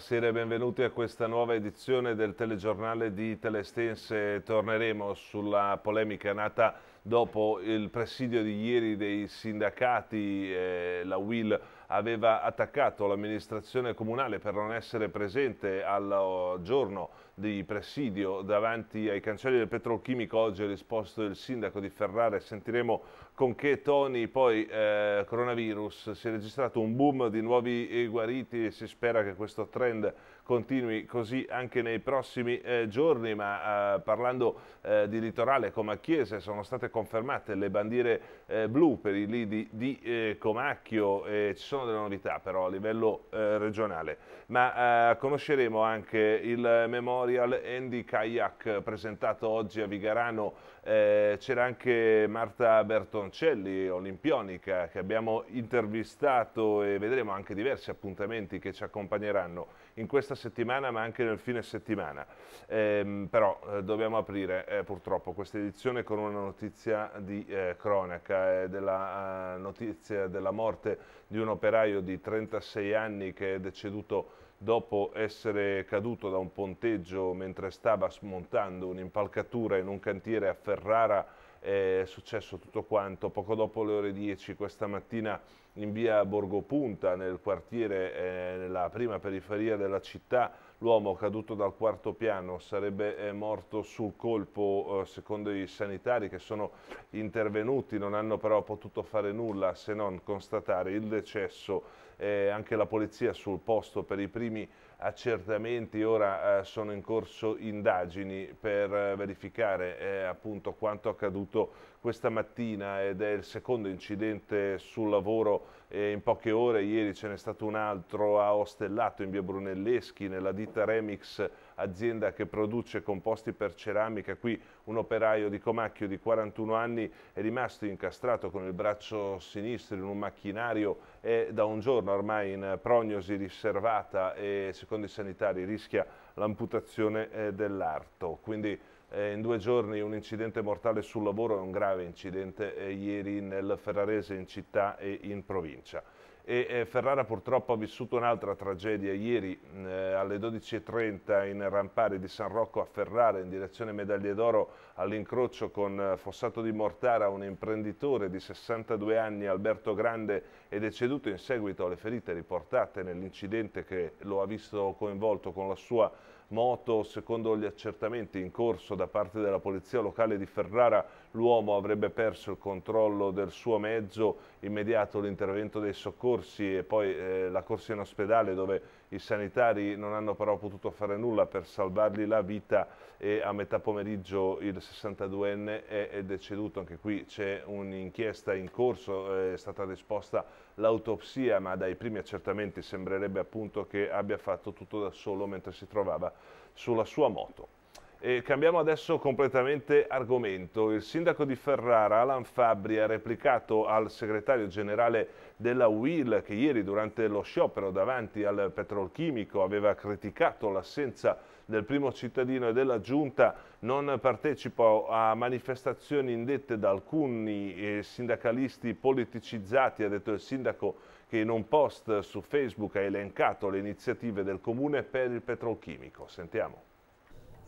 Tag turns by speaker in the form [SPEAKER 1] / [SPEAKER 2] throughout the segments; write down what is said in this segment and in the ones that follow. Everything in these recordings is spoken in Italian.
[SPEAKER 1] Buonasera e benvenuti a questa nuova edizione del telegiornale di Telestense. Torneremo sulla polemica nata dopo il presidio di ieri dei sindacati. Eh, la WIL aveva attaccato l'amministrazione comunale per non essere presente al oh, giorno di presidio davanti ai cancelli del petrolchimico. Oggi ha risposto il sindaco di Ferrara e sentiremo con che toni poi eh, coronavirus si è registrato un boom di nuovi guariti e si spera che questo trend continui così anche nei prossimi eh, giorni, ma eh, parlando eh, di litorale comacchiese sono state confermate le bandiere eh, blu per i lidi di eh, Comacchio e ci sono delle novità però a livello regionale, ma conosceremo anche il Memorial Andy Kayak presentato oggi a Vigarano, c'era anche Marta Berton Roncelli, Olimpionica, che abbiamo intervistato e vedremo anche diversi appuntamenti che ci accompagneranno in questa settimana ma anche nel fine settimana. Eh, però eh, dobbiamo aprire eh, purtroppo questa edizione con una notizia di eh, cronaca, eh, della eh, notizia della morte di un operaio di 36 anni che è deceduto dopo essere caduto da un ponteggio mentre stava smontando un'impalcatura in un cantiere a Ferrara è successo tutto quanto poco dopo le ore 10 questa mattina in via Borgo Punta, nel quartiere, eh, nella prima periferia della città. L'uomo caduto dal quarto piano sarebbe eh, morto sul colpo, eh, secondo i sanitari che sono intervenuti, non hanno però potuto fare nulla se non constatare il decesso. Eh, anche la polizia sul posto per i primi accertamenti, ora eh, sono in corso indagini per eh, verificare eh, appunto quanto accaduto questa mattina ed è il secondo incidente sul lavoro eh, in poche ore, ieri ce n'è stato un altro a Ostellato in via Brunelleschi nella ditta Remix azienda che produce composti per ceramica, qui un operaio di Comacchio di 41 anni è rimasto incastrato con il braccio sinistro in un macchinario e da un giorno ormai in prognosi riservata e secondo i sanitari rischia l'amputazione eh, dell'arto. Quindi eh, in due giorni un incidente mortale sul lavoro e un grave incidente eh, ieri nel Ferrarese in città e in provincia. E, eh, Ferrara purtroppo ha vissuto un'altra tragedia ieri mm, eh, alle 12.30 in Rampari di San Rocco a Ferrara in direzione Medaglie d'Oro all'incrocio con eh, Fossato di Mortara, un imprenditore di 62 anni, Alberto Grande, è deceduto in seguito alle ferite riportate nell'incidente che lo ha visto coinvolto con la sua moto. Secondo gli accertamenti in corso da parte della Polizia Locale di Ferrara, l'uomo avrebbe perso il controllo del suo mezzo, immediato l'intervento dei soccorsi e poi eh, la corsa in ospedale dove i sanitari non hanno però potuto fare nulla per salvargli la vita e a metà pomeriggio il 62enne è, è deceduto. Anche qui c'è un'inchiesta in corso, eh, è stata disposta l'autopsia ma dai primi accertamenti sembrerebbe appunto che abbia fatto tutto da solo mentre si trovava sulla sua moto. E cambiamo adesso completamente argomento. Il sindaco di Ferrara, Alan Fabri, ha replicato al segretario generale della UIL che ieri durante lo sciopero davanti al petrolchimico aveva criticato l'assenza del primo cittadino e della giunta. Non partecipo a manifestazioni indette da alcuni eh, sindacalisti politicizzati, ha detto il sindaco che in un post su Facebook ha elencato le iniziative del comune per il petrolchimico. Sentiamo.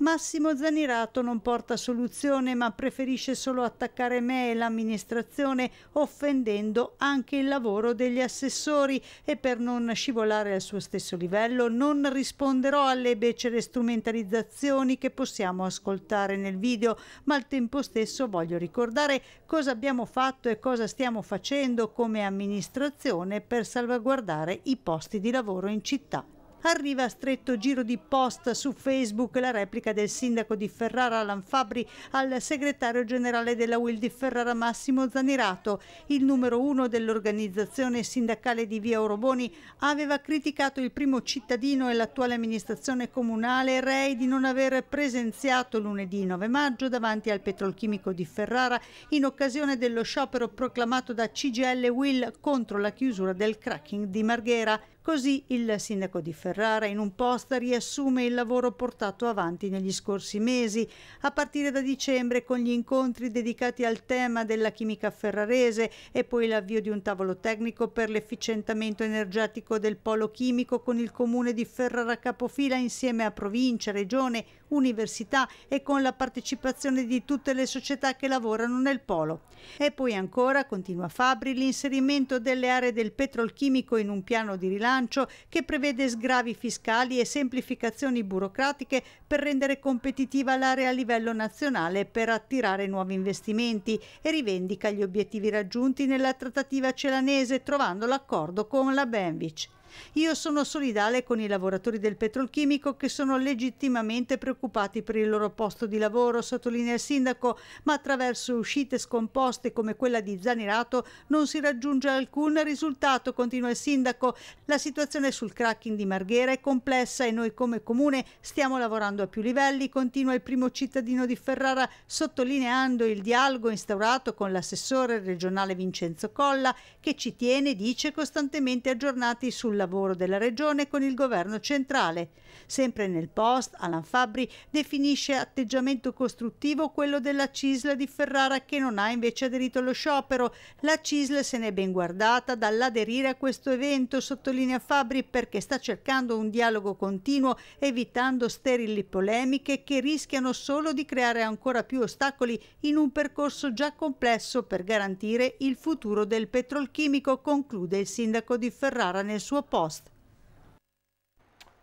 [SPEAKER 2] Massimo Zanirato non porta soluzione ma preferisce solo attaccare me e l'amministrazione offendendo anche il lavoro degli assessori e per non scivolare al suo stesso livello non risponderò alle becere strumentalizzazioni che possiamo ascoltare nel video ma al tempo stesso voglio ricordare cosa abbiamo fatto e cosa stiamo facendo come amministrazione per salvaguardare i posti di lavoro in città arriva a stretto giro di post su Facebook la replica del sindaco di Ferrara Alan Fabri al segretario generale della Will di Ferrara Massimo Zanirato. Il numero uno dell'organizzazione sindacale di Via Oroboni aveva criticato il primo cittadino e l'attuale amministrazione comunale Rei di non aver presenziato lunedì 9 maggio davanti al petrolchimico di Ferrara in occasione dello sciopero proclamato da CGL Will contro la chiusura del cracking di Marghera. Così il sindaco di Ferrara in un post riassume il lavoro portato avanti negli scorsi mesi, a partire da dicembre con gli incontri dedicati al tema della chimica ferrarese e poi l'avvio di un tavolo tecnico per l'efficientamento energetico del polo chimico con il comune di Ferrara Capofila insieme a provincia, regione, università e con la partecipazione di tutte le società che lavorano nel polo. E poi ancora, continua Fabri, l'inserimento delle aree del petrolchimico in un piano di rilancio che prevede sgravi fiscali e semplificazioni burocratiche per rendere competitiva l'area a livello nazionale per attirare nuovi investimenti e rivendica gli obiettivi raggiunti nella trattativa celanese trovando l'accordo con la Benvich. Io sono solidale con i lavoratori del petrolchimico che sono legittimamente preoccupati per il loro posto di lavoro, sottolinea il sindaco, ma attraverso uscite scomposte come quella di Zanirato non si raggiunge alcun risultato, continua il sindaco. La situazione sul cracking di Marghera è complessa e noi come comune stiamo lavorando a più livelli, continua il primo cittadino di Ferrara, sottolineando il dialogo instaurato con l'assessore regionale Vincenzo Colla che ci tiene, dice, costantemente aggiornati sulla lavoro della Regione con il governo centrale. Sempre nel post, Alan Fabri definisce atteggiamento costruttivo quello della Cisla di Ferrara che non ha invece aderito allo sciopero. La Cisla se n'è ben guardata dall'aderire a questo evento, sottolinea Fabri, perché sta cercando un dialogo continuo, evitando sterili polemiche che rischiano solo di creare ancora più ostacoli in un percorso già complesso per garantire il futuro del petrolchimico, conclude il sindaco di Ferrara nel suo Post.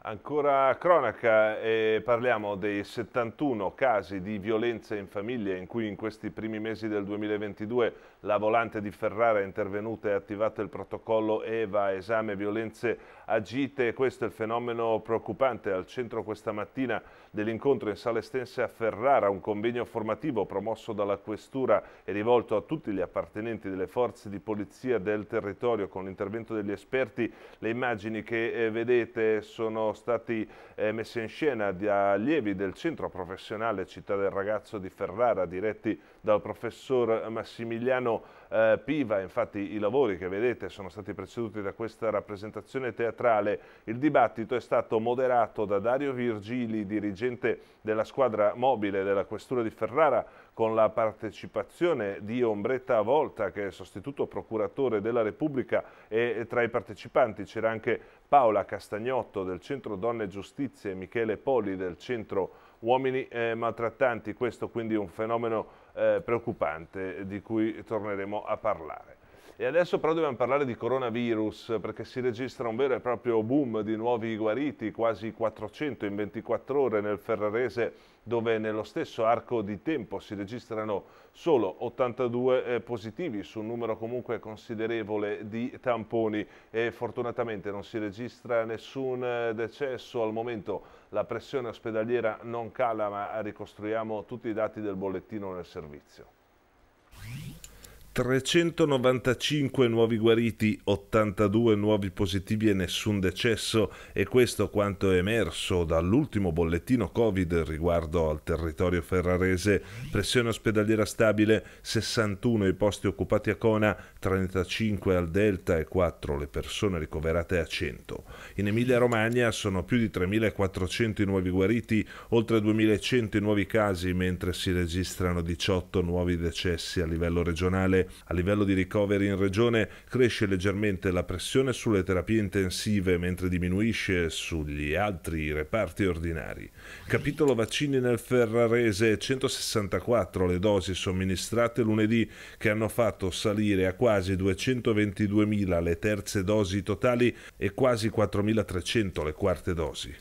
[SPEAKER 1] Ancora cronaca, eh, parliamo dei 71 casi di violenza in famiglia in cui in questi primi mesi del 2022 la volante di Ferrara è intervenuta e ha attivato il protocollo EVA, esame violenze agite. Questo è il fenomeno preoccupante. Al centro questa mattina dell'incontro in sala estense a Ferrara, un convegno formativo promosso dalla Questura e rivolto a tutti gli appartenenti delle forze di polizia del territorio con l'intervento degli esperti. Le immagini che eh, vedete sono state eh, messe in scena da allievi del centro professionale Città del Ragazzo di Ferrara, diretti dal professor Massimiliano eh, Piva, infatti i lavori che vedete sono stati preceduti da questa rappresentazione teatrale. Il dibattito è stato moderato da Dario Virgili, dirigente della squadra mobile della Questura di Ferrara, con la partecipazione di Ombretta Volta, che è sostituto procuratore della Repubblica e tra i partecipanti c'era anche Paola Castagnotto del Centro Donne e Giustizia e Michele Poli del Centro uomini eh, maltrattanti. Questo quindi è un fenomeno eh, preoccupante eh, di cui torneremo a parlare. E adesso però dobbiamo parlare di coronavirus perché si registra un vero e proprio boom di nuovi guariti, quasi 400 in 24 ore nel Ferrarese dove nello stesso arco di tempo si registrano solo 82 eh, positivi su un numero comunque considerevole di tamponi e fortunatamente non si registra nessun eh, decesso al momento. La pressione ospedaliera non cala ma ricostruiamo tutti i dati del bollettino nel servizio. 395 nuovi guariti, 82 nuovi positivi e nessun decesso e questo quanto è emerso dall'ultimo bollettino Covid riguardo al territorio ferrarese. Pressione ospedaliera stabile, 61 i posti occupati a Cona, 35 al Delta e 4 le persone ricoverate a 100. In Emilia-Romagna sono più di 3.400 i nuovi guariti, oltre 2.100 i nuovi casi, mentre si registrano 18 nuovi decessi a livello regionale a livello di ricoveri in regione cresce leggermente la pressione sulle terapie intensive mentre diminuisce sugli altri reparti ordinari. Capitolo vaccini nel Ferrarese 164 le dosi somministrate lunedì che hanno fatto salire a quasi 222.000 le terze dosi totali e quasi 4.300 le quarte dosi.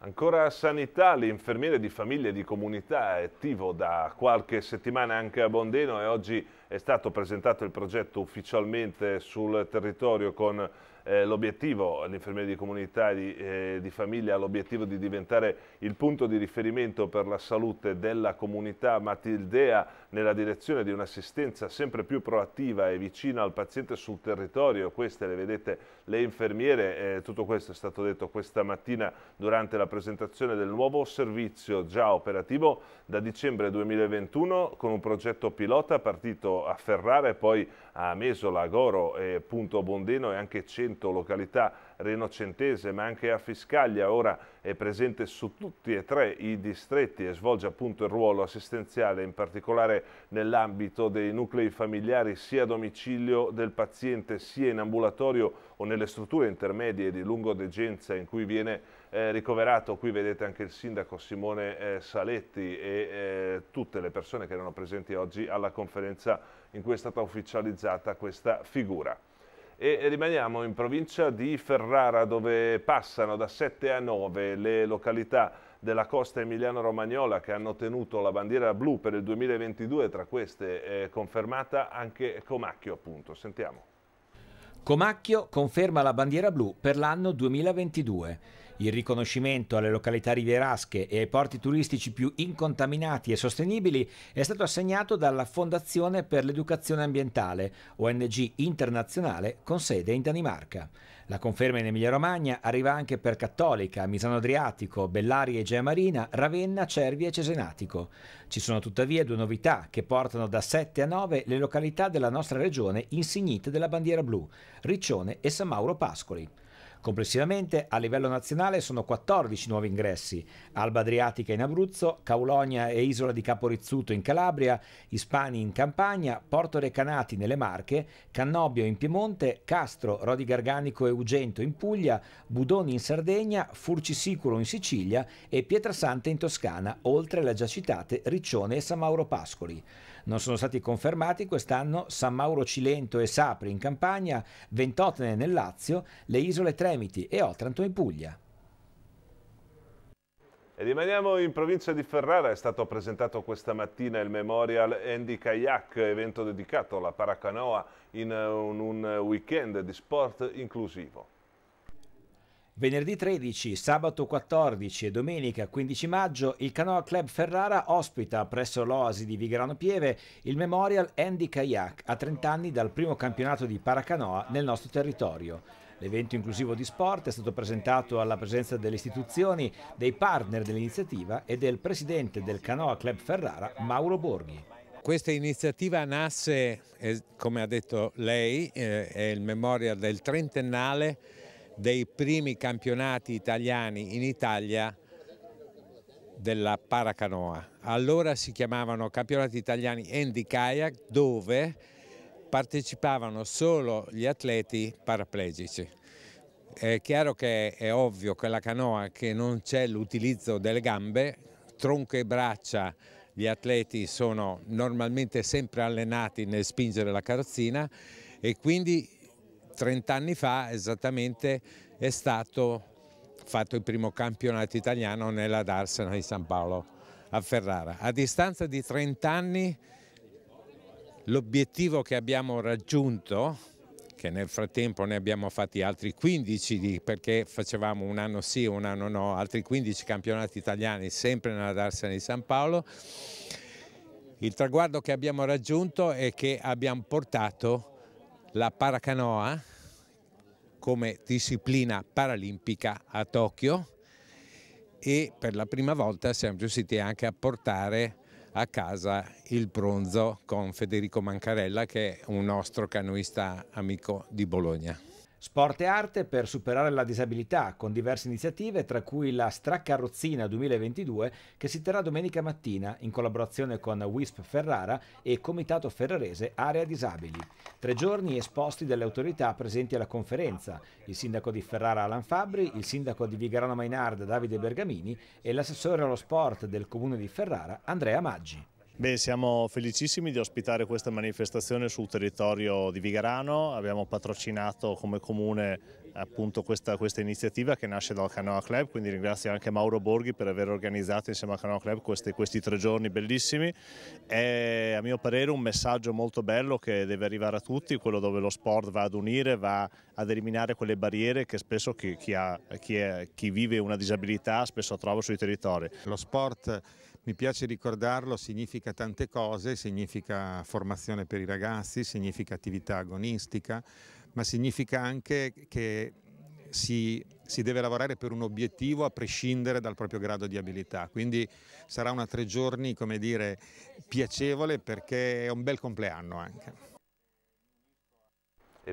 [SPEAKER 1] Ancora sanità, l'infermiere di famiglia e di comunità è attivo da qualche settimana anche a Bondeno e oggi è stato presentato il progetto ufficialmente sul territorio con eh, l'obiettivo, l'infermeria di comunità e di, eh, di famiglia ha l'obiettivo di diventare il punto di riferimento per la salute della comunità matildea nella direzione di un'assistenza sempre più proattiva e vicina al paziente sul territorio. Queste le vedete le infermiere, eh, tutto questo è stato detto questa mattina durante la presentazione del nuovo servizio già operativo da dicembre 2021 con un progetto pilota partito a Ferrara e poi a Mesola, Goro e Punto Bondeno e anche Centro Pinto, località renocentese, ma anche a Fiscaglia, ora è presente su tutti e tre i distretti e svolge appunto il ruolo assistenziale, in particolare nell'ambito dei nuclei familiari sia a domicilio del paziente sia in ambulatorio o nelle strutture intermedie di lungo degenza in cui viene eh, ricoverato. Qui vedete anche il sindaco Simone eh, Saletti e eh, tutte le persone che erano presenti oggi alla conferenza in cui è stata ufficializzata questa figura e rimaniamo in provincia di Ferrara dove passano da 7 a 9 le località della costa emiliano-romagnola che hanno tenuto la bandiera blu per il 2022, tra queste è confermata anche Comacchio appunto, sentiamo.
[SPEAKER 3] Comacchio conferma la bandiera blu per l'anno 2022. Il riconoscimento alle località rivierasche e ai porti turistici più incontaminati e sostenibili è stato assegnato dalla Fondazione per l'Educazione Ambientale, ONG internazionale con sede in Danimarca. La conferma in Emilia-Romagna arriva anche per Cattolica, Misano Adriatico, Bellari e Gea Marina, Ravenna, Cervi e Cesenatico. Ci sono tuttavia due novità che portano da 7 a 9 le località della nostra regione insignite della bandiera blu, Riccione e San Mauro Pascoli. Complessivamente a livello nazionale sono 14 nuovi ingressi, Alba Adriatica in Abruzzo, Caulonia e Isola di Caporizzuto in Calabria, Ispani in Campania, Porto Recanati nelle Marche, Cannobio in Piemonte, Castro, Rodi Garganico e Ugento in Puglia, Budoni in Sardegna, Furcisiculo in Sicilia e Pietrasanta in Toscana, oltre alle già citate Riccione e San Mauro Pascoli non sono stati confermati quest'anno San Mauro Cilento e Sapri in Campania, Ventotene nel Lazio, le isole Tremiti e Otranto in Puglia.
[SPEAKER 1] E rimaniamo in provincia di Ferrara, è stato presentato questa mattina il Memorial Andy Kayak, evento dedicato alla paracanoa in un, un weekend di sport inclusivo.
[SPEAKER 3] Venerdì 13, sabato 14 e domenica 15 maggio il Canoa Club Ferrara ospita presso l'Oasi di Vigrano Pieve il Memorial Andy Kayak a 30 anni dal primo campionato di paracanoa nel nostro territorio. L'evento inclusivo di sport è stato presentato alla presenza delle istituzioni,
[SPEAKER 4] dei partner dell'iniziativa e del presidente del Canoa Club Ferrara, Mauro Borghi questa iniziativa nasce, eh, come ha detto lei, eh, è il memorial del trentennale dei primi campionati italiani in Italia della paracanoa. Allora si chiamavano campionati italiani Andy Kayak dove partecipavano solo gli atleti paraplegici. È chiaro che è ovvio che la canoa che non c'è l'utilizzo delle gambe, tronco e braccia, gli atleti sono normalmente sempre allenati nel spingere la carrozzina e quindi 30 anni fa esattamente è stato fatto il primo campionato italiano nella Darsena di San Paolo a Ferrara. A distanza di 30 anni l'obiettivo che abbiamo raggiunto che nel frattempo ne abbiamo fatti altri 15 perché facevamo un anno sì e un anno no, altri 15 campionati italiani sempre nella Darsena di San Paolo. Il traguardo che abbiamo raggiunto è che abbiamo portato la paracanoa come disciplina paralimpica a Tokyo e per la prima volta siamo riusciti anche a portare a casa il bronzo con Federico Mancarella che è un nostro canoista amico di Bologna.
[SPEAKER 3] Sport e arte per superare la disabilità, con diverse iniziative, tra cui la Straccarrozzina 2022, che si terrà domenica mattina in collaborazione con WISP Ferrara e Comitato Ferrarese Area Disabili. Tre giorni esposti dalle autorità presenti alla conferenza, il sindaco di Ferrara Alan Fabri, il sindaco di Vigarano Mainard Davide Bergamini e l'assessore allo sport del comune di Ferrara Andrea Maggi. Beh, siamo felicissimi di ospitare questa manifestazione sul territorio di Vigarano, abbiamo patrocinato
[SPEAKER 1] come comune appunto questa, questa iniziativa che nasce dal Canoa Club, quindi ringrazio anche Mauro Borghi per aver organizzato insieme al Canoa Club questi, questi tre giorni bellissimi,
[SPEAKER 3] è a mio parere un messaggio molto bello che deve arrivare a tutti, quello dove lo sport va ad unire, va ad eliminare quelle barriere che spesso chi, chi, ha, chi, è, chi vive una disabilità spesso trova sui territori. Lo sport mi piace ricordarlo, significa tante cose, significa formazione per i ragazzi, significa attività agonistica, ma significa anche che si, si, deve lavorare per un obiettivo a prescindere dal proprio grado di abilità. Quindi sarà una tre giorni, come dire, piacevole perché è un bel compleanno anche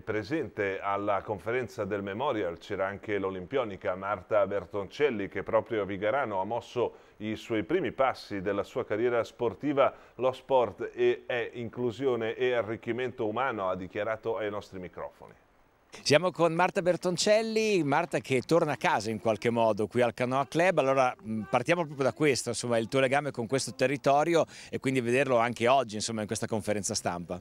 [SPEAKER 1] presente alla conferenza del Memorial c'era anche l'olimpionica Marta Bertoncelli che proprio a Vigarano ha mosso i suoi primi passi della sua carriera sportiva. Lo sport è inclusione e arricchimento umano, ha dichiarato ai nostri microfoni.
[SPEAKER 3] Siamo con Marta Bertoncelli, Marta che torna a casa in qualche modo qui al Canoa Club, allora mm, partiamo proprio da questo, insomma il tuo legame con questo territorio e quindi vederlo anche oggi insomma in questa conferenza stampa.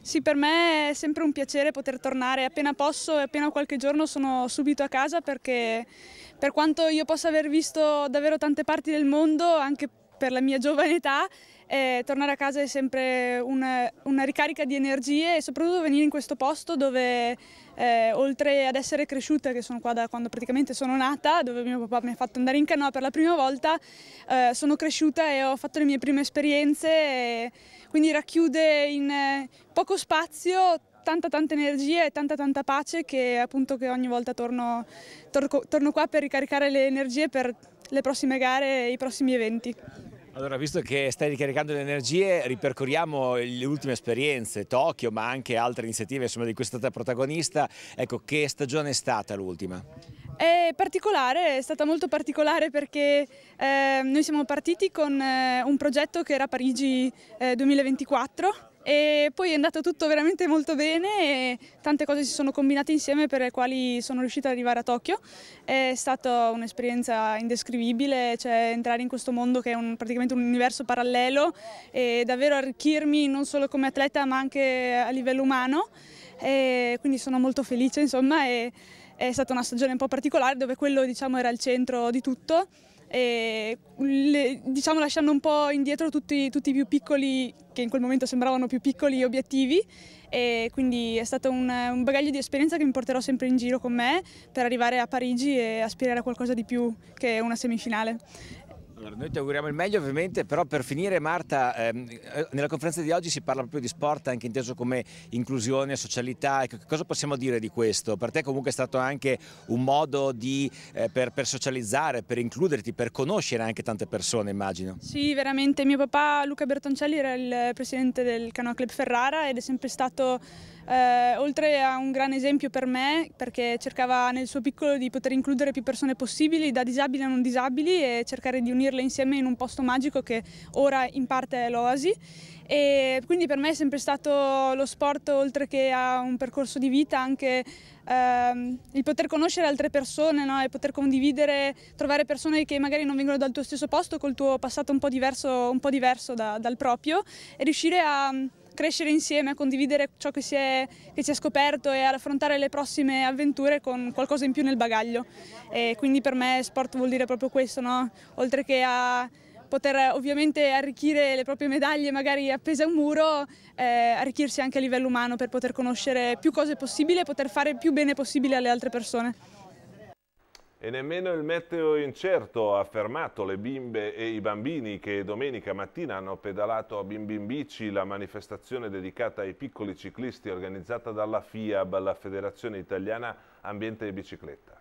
[SPEAKER 5] Sì, per me è sempre un piacere poter tornare, appena posso e appena qualche giorno sono subito a casa perché per quanto io possa aver visto davvero tante parti del mondo, anche per la mia giovane età eh, tornare a casa è sempre una, una, ricarica di energie e soprattutto venire in questo posto dove eh, oltre ad essere cresciuta, che sono qua da quando praticamente sono nata, dove mio papà mi ha fatto andare in canoa per la prima volta, eh, sono cresciuta e ho fatto le mie prime esperienze, quindi racchiude in eh, poco spazio tanta tanta energia e tanta tanta pace che appunto che ogni volta torno, torno, torno qua per ricaricare le energie per le prossime gare e i prossimi eventi.
[SPEAKER 3] Allora, visto che stai ricaricando le energie, ripercorriamo le ultime esperienze, Tokyo, ma anche altre iniziative insomma, di cui è stata protagonista. Ecco, che stagione è stata l'ultima?
[SPEAKER 5] È particolare, è stata molto particolare perché eh, noi siamo partiti con eh, un progetto che era Parigi eh, 2024 e poi è andato tutto veramente molto bene e tante cose si sono combinate insieme per le quali sono riuscita ad arrivare a Tokyo. È stata un'esperienza indescrivibile, cioè entrare in questo mondo che è un, praticamente un universo parallelo e davvero arricchirmi non solo come atleta ma anche a livello umano e quindi sono molto felice insomma è stata una stagione un po' particolare dove quello diciamo, era il centro di tutto e le, diciamo lasciando un po' indietro tutti, tutti, i più piccoli, che in quel momento sembravano più piccoli obiettivi e quindi è stato un, un, bagaglio di esperienza che mi porterò sempre in giro con me per arrivare a Parigi e aspirare a qualcosa di più che una semifinale.
[SPEAKER 3] Allora, noi ti auguriamo il meglio ovviamente, però per finire Marta, ehm, eh, nella conferenza di oggi si parla proprio di sport anche inteso come inclusione, socialità, ecco, che cosa possiamo dire di questo? Per te comunque è stato anche un modo di, eh, per, per, socializzare, per includerti, per conoscere anche tante persone immagino.
[SPEAKER 5] Sì, veramente, mio papà Luca Bertoncelli era il presidente del Canoa Club Ferrara ed è sempre stato eh, oltre a un gran esempio per me perché cercava nel suo piccolo di poter includere più persone possibili, da disabili a non disabili e cercare di unirle insieme in un posto magico che ora in parte è l'Oasi e quindi per me è sempre stato lo sport oltre che a un percorso di vita anche ehm, il poter conoscere altre persone no? e poter condividere, trovare persone che magari non vengono dal tuo stesso posto col tuo passato un po' diverso, un po diverso da, dal proprio e riuscire a crescere insieme, a condividere ciò che si, è, che si è scoperto e ad affrontare le prossime avventure con qualcosa in più nel bagaglio. E quindi per me sport vuol dire proprio questo, no? oltre che a poter ovviamente arricchire le proprie medaglie magari appese a un muro, eh, arricchirsi anche a livello umano per poter conoscere più cose possibile e poter fare più bene possibile alle altre persone.
[SPEAKER 1] E nemmeno il meteo incerto ha fermato le bimbe e i bambini che domenica mattina hanno pedalato a Bimbimbici la manifestazione dedicata ai piccoli ciclisti organizzata dalla FIAB, la Federazione Italiana Ambiente e Bicicletta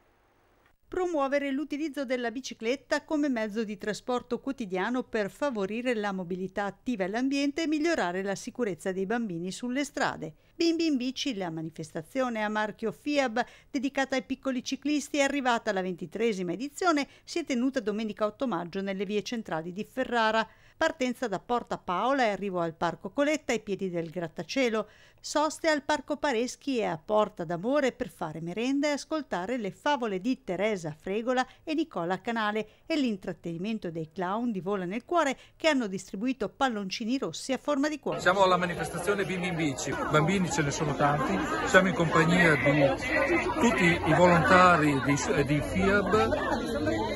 [SPEAKER 2] promuovere l'utilizzo della bicicletta come mezzo di trasporto quotidiano per favorire la mobilità attiva e l'ambiente e migliorare la sicurezza dei bambini sulle strade. Bimbi in bici, la manifestazione a marchio FIAB dedicata ai piccoli ciclisti è arrivata alla ventitresima edizione, si è tenuta domenica 8 maggio nelle vie centrali di Ferrara partenza da Porta Paola e arrivo al Parco Coletta ai piedi del grattacielo, soste al Parco Pareschi e a Porta d'Amore per fare merenda e ascoltare le favole di Teresa Fregola e Nicola Canale e l'intrattenimento dei clown di Vola nel Cuore che hanno distribuito palloncini rossi a forma di cuore. Siamo alla
[SPEAKER 4] manifestazione Bimbi in Bici, bambini ce ne sono tanti, siamo in compagnia di tutti i volontari di, di FIAB,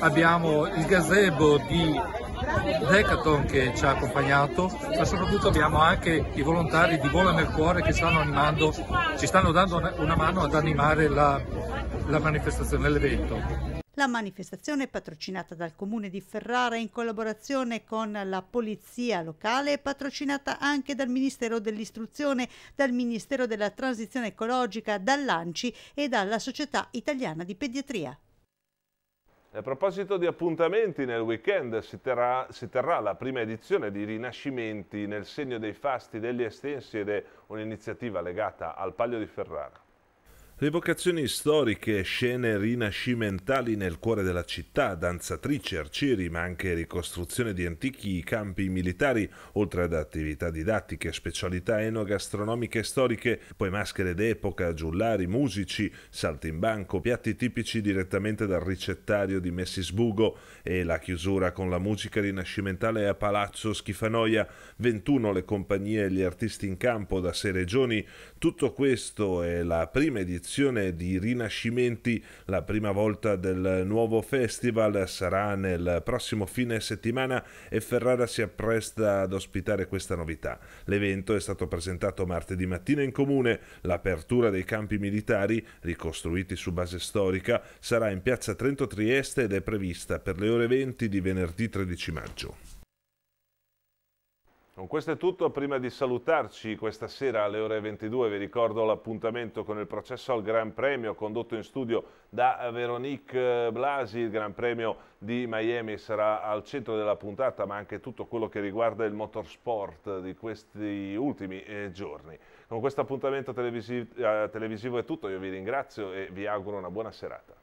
[SPEAKER 4] abbiamo il gazebo di l'Hecaton che ci ha accompagnato, ma soprattutto abbiamo anche i volontari di Vola nel Cuore che stanno animando, ci stanno dando una mano ad animare la, la manifestazione, l'evento.
[SPEAKER 2] La manifestazione è patrocinata dal comune di Ferrara in collaborazione con la polizia locale è patrocinata anche dal Ministero dell'Istruzione, dal Ministero della Transizione Ecologica, dall'ANCI e dalla Società Italiana di Pediatria.
[SPEAKER 1] A proposito di appuntamenti, nel weekend si terrà, si terrà, la prima edizione di Rinascimenti nel segno dei fasti degli estensi ed è un'iniziativa legata al Palio di Ferrara. Rivocazioni storiche, scene rinascimentali nel cuore della città, danzatrici, arcieri, ma anche ricostruzione di antichi campi militari, oltre ad attività didattiche, specialità enogastronomiche e storiche, poi maschere d'epoca, giullari, musici, salti in banco, piatti tipici direttamente dal ricettario di Messisbugo e la chiusura con la musica rinascimentale a Palazzo Schifanoia, 21 le compagnie e gli artisti in campo da sei regioni. Tutto questo è la prima edizione edizione di Rinascimenti. La prima volta del nuovo festival sarà nel prossimo fine settimana e Ferrara si appresta ad ospitare questa novità. L'evento è stato presentato martedì mattina in comune. L'apertura dei campi militari, ricostruiti su base storica, sarà in piazza Trento Trieste ed è prevista per le ore 20 di venerdì 13 maggio. Con questo è tutto, prima di salutarci questa sera alle ore 22 vi ricordo l'appuntamento con il processo al Gran Premio condotto in studio da Veronique eh, Blasi, il Gran Premio di Miami sarà al centro della puntata ma anche tutto quello che riguarda il motorsport di questi ultimi eh, giorni. Con questo appuntamento televisivo, eh, televisivo è tutto, io vi ringrazio e vi auguro una buona serata.